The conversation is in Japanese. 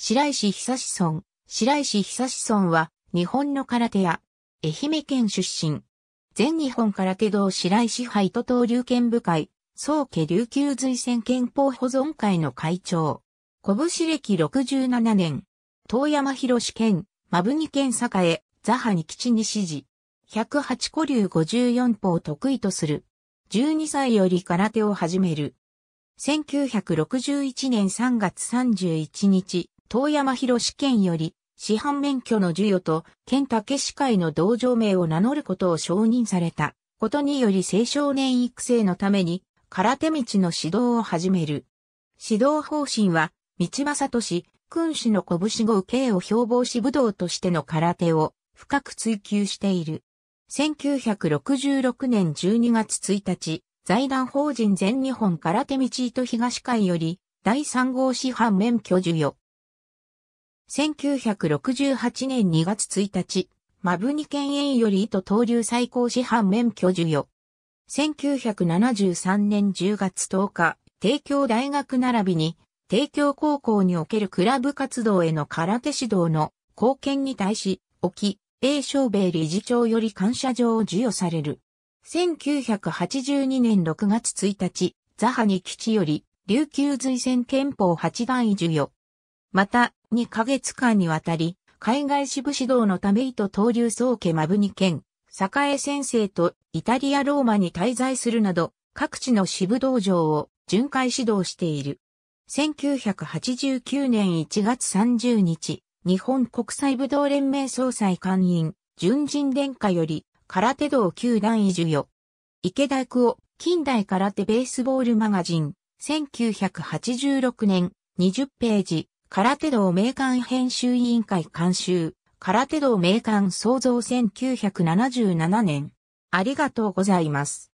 白石久志村。白石久志村は、日本の空手屋。愛媛県出身。全日本空手道白石杯と東流県部会、宗家琉球随戦憲法保存会の会長。拳歴67年。遠山博士県、マ文ニ県栄、ザハに基地に指示。108古流54歩を得意とする。12歳より空手を始める。1961年3月31日、遠山博士県より、市販免許の授与と、県竹市会の道場名を名乗ることを承認された。ことにより青少年育成のために、空手道の指導を始める。指導方針は、道正都市、君主の拳号慶を標榜し武道としての空手を深く追求している。1966年12月1日、財団法人全日本空手道糸東会より第3号師範免許授与。1968年2月1日、マブニ県営より糸東流最高師範免許授与。1973年10月10日、帝京大学並びに、帝京高校におけるクラブ活動への空手指導の貢献に対し、沖、英商米理事長より感謝状を授与される。1982年6月1日、ザハニ基地より、琉球随戦憲法8段位授与。また、2ヶ月間にわたり、海外支部指導のため藤東流宗家マブニ県、栄先生とイタリアローマに滞在するなど、各地の支部道場を巡回指導している。1989年1月30日、日本国際武道連盟総裁官員、純人殿下より、空手道球団移授与。池田久夫、近代空手ベースボールマガジン、1986年、20ページ、空手道名館編集委員会監修、空手道名館創造1977年。ありがとうございます。